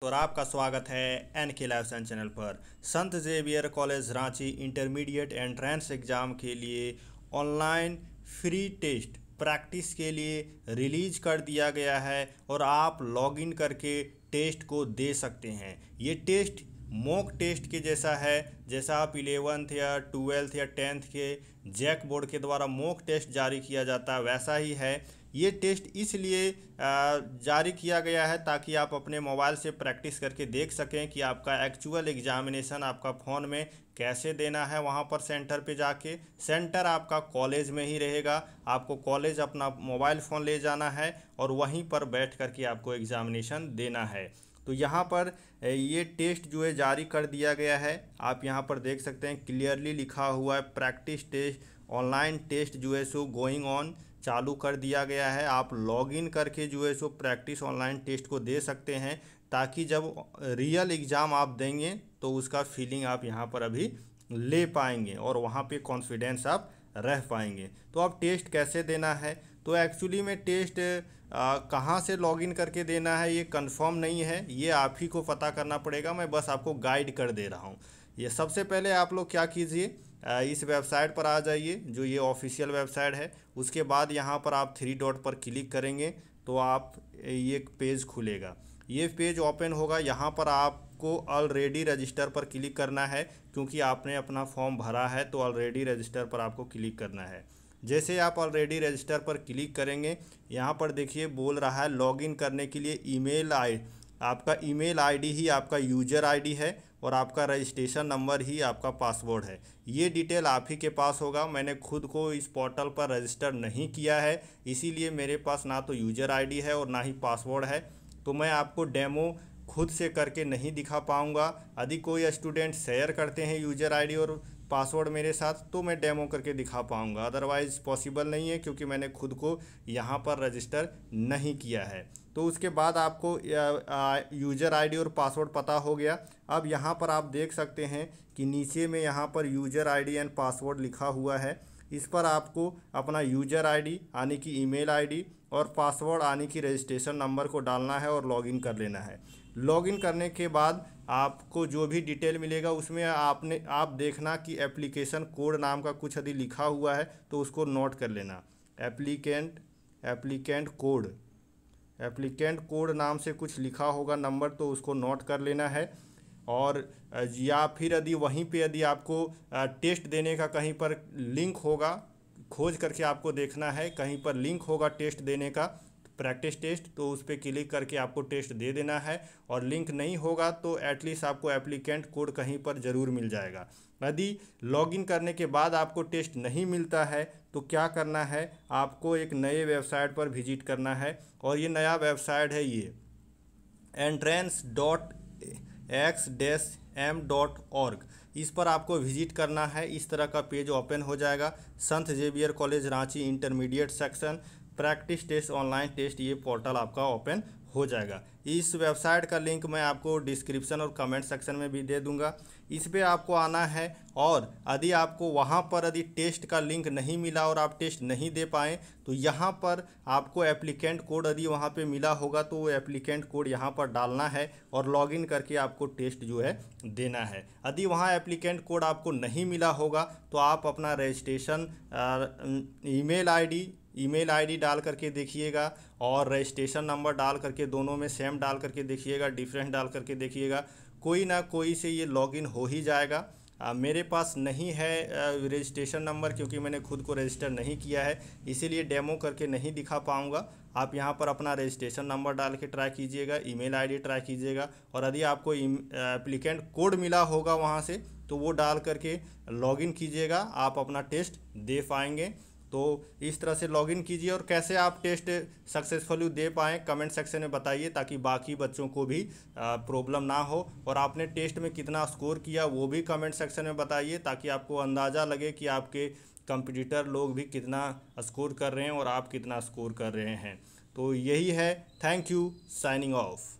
तो आपका स्वागत है एन के लाइफ चैनल पर Sant Xavier college Ranchi intermediate entrance exam के लिए ऑनलाइन फ्री टेस्ट प्रैक्टिस के लिए रिलीज़ कर दिया गया है और आप लॉगिन करके टेस्ट को दे सकते हैं ये टेस्ट मॉक टेस्ट के जैसा है जैसा आप इलेवंथ या ट्वेल्थ या टेंथ के जैक बोर्ड के द्वारा मॉक टेस्ट जारी किया जाता है वैसा ही है ये टेस्ट इसलिए जारी किया गया है ताकि आप अपने मोबाइल से प्रैक्टिस करके देख सकें कि आपका एक्चुअल एग्जामिनेशन आपका फ़ोन में कैसे देना है वहाँ पर सेंटर पे जाके सेंटर आपका कॉलेज में ही रहेगा आपको कॉलेज अपना मोबाइल फ़ोन ले जाना है और वहीं पर बैठ करके आपको एग्ज़ामिनेशन देना है तो यहाँ पर ये टेस्ट जो है जारी कर दिया गया है आप यहाँ पर देख सकते हैं क्लियरली लिखा हुआ है प्रैक्टिस टेस्ट ऑनलाइन टेस्ट जो है सो गोइंग ऑन चालू कर दिया गया है आप लॉगिन करके जो है सो प्रैक्टिस ऑनलाइन टेस्ट को दे सकते हैं ताकि जब रियल एग्ज़ाम आप देंगे तो उसका फीलिंग आप यहाँ पर अभी ले पाएंगे और वहाँ पे कॉन्फिडेंस आप रह पाएंगे तो आप टेस्ट कैसे देना है तो एक्चुअली में टेस्ट कहाँ से लॉगिन करके देना है ये कंफर्म नहीं है ये आप ही को पता करना पड़ेगा मैं बस आपको गाइड कर दे रहा हूँ ये सबसे पहले आप लोग क्या कीजिए इस वेबसाइट पर आ जाइए जो ये ऑफिशियल वेबसाइट है उसके बाद यहाँ पर आप थ्री डॉट पर क्लिक करेंगे तो आप ये पेज खुलेगा ये पेज ओपन होगा यहाँ पर आपको ऑलरेडी रजिस्टर पर क्लिक करना है क्योंकि आपने अपना फॉर्म भरा है तो ऑलरेडी रजिस्टर पर आपको क्लिक करना है जैसे आप ऑलरेडी रजिस्टर पर क्लिक करेंगे यहाँ पर देखिए बोल रहा है लॉगिन करने के लिए ईमेल आई आपका ईमेल आईडी ही आपका यूजर आईडी है और आपका रजिस्ट्रेशन नंबर ही आपका पासवर्ड है ये डिटेल आप ही के पास होगा मैंने खुद को इस पोर्टल पर रजिस्टर नहीं किया है इसीलिए मेरे पास ना तो यूजर आईडी है और ना ही पासवर्ड है तो मैं आपको डेमो खुद से करके नहीं दिखा पाऊँगा यदि कोई स्टूडेंट शेयर करते हैं यूजर आई और पासवर्ड मेरे साथ तो मैं डेमो करके दिखा पाऊँगा अदरवाइज़ पॉसिबल नहीं है क्योंकि मैंने खुद को यहाँ पर रजिस्टर नहीं किया है तो उसके बाद आपको यूज़र आईडी और पासवर्ड पता हो गया अब यहाँ पर आप देख सकते हैं कि नीचे में यहाँ पर यूज़र आईडी एंड पासवर्ड लिखा हुआ है इस पर आपको अपना यूज़र आईडी यानी कि ईमेल आईडी और पासवर्ड यानी कि रजिस्ट्रेशन नंबर को डालना है और लॉगिन कर लेना है लॉगिन करने के बाद आपको जो भी डिटेल मिलेगा उसमें आपने आप देखना कि एप्लीकेशन कोड नाम का कुछ यदि लिखा हुआ है तो उसको नोट कर लेना applicant applicant code applicant code नाम से कुछ लिखा होगा नंबर तो उसको नोट कर लेना है और या फिर यदि वहीं पे यदि आपको टेस्ट देने का कहीं पर लिंक होगा खोज करके आपको देखना है कहीं पर लिंक होगा टेस्ट देने का प्रैक्टिस टेस्ट तो उस पर क्लिक करके आपको टेस्ट दे देना है और लिंक नहीं होगा तो एटलीस्ट आपको एप्लीकेंट कोड कहीं पर ज़रूर मिल जाएगा यदि लॉगिन करने के बाद आपको टेस्ट नहीं मिलता है तो क्या करना है आपको एक नए वेबसाइट पर विजिट करना है और ये नया वेबसाइट है ये entrance dot X dash M dot org इस पर आपको विजिट करना है इस तरह का पेज ओपन हो जाएगा Sant Xavier college Ranchi intermediate section practice test online test ये पोर्टल आपका ओपन हो जाएगा इस वेबसाइट का लिंक मैं आपको डिस्क्रिप्शन और कमेंट सेक्शन में भी दे दूंगा इस पर आपको आना है और यदि आपको वहाँ पर यदि टेस्ट का लिंक नहीं मिला और आप टेस्ट नहीं दे पाए तो यहाँ पर आपको एप्लीकेंट कोड यदि वहाँ पे मिला होगा तो वो एप्लीकेंट कोड यहाँ पर डालना है और लॉगिन करके आपको टेस्ट जो है देना है यदि वहाँ एप्लीकेंट कोड आपको नहीं मिला होगा तो आप अपना registration email ID email ID डाल करके देखिएगा और रजिस्ट्रेशन नंबर डाल करके दोनों में सेम डाल करके देखिएगा डिफरेंस डाल करके देखिएगा कोई ना कोई से ये लॉगिन हो ही जाएगा आ, मेरे पास नहीं है रजिस्ट्रेशन नंबर क्योंकि मैंने खुद को रजिस्टर नहीं किया है इसीलिए डेमो करके नहीं दिखा पाऊँगा आप यहाँ पर अपना रजिस्ट्रेशन नंबर डाल के ट्राई कीजिएगा ईमेल आईडी ट्राई कीजिएगा और यदि आपको एप्लीकेंट कोड मिला होगा वहाँ से तो वो डाल करके लॉगिन कीजिएगा आप अपना टेस्ट दे पाएंगे तो इस तरह से लॉगिन कीजिए और कैसे आप टेस्ट सक्सेसफुली दे पाएँ कमेंट सेक्शन में बताइए ताकि बाकी बच्चों को भी प्रॉब्लम ना हो और आपने टेस्ट में कितना स्कोर किया वो भी कमेंट सेक्शन में बताइए ताकि आपको अंदाज़ा लगे कि आपके कंपटीटर लोग भी कितना स्कोर कर रहे हैं और आप कितना स्कोर कर रहे हैं तो यही है थैंक यू साइनिंग ऑफ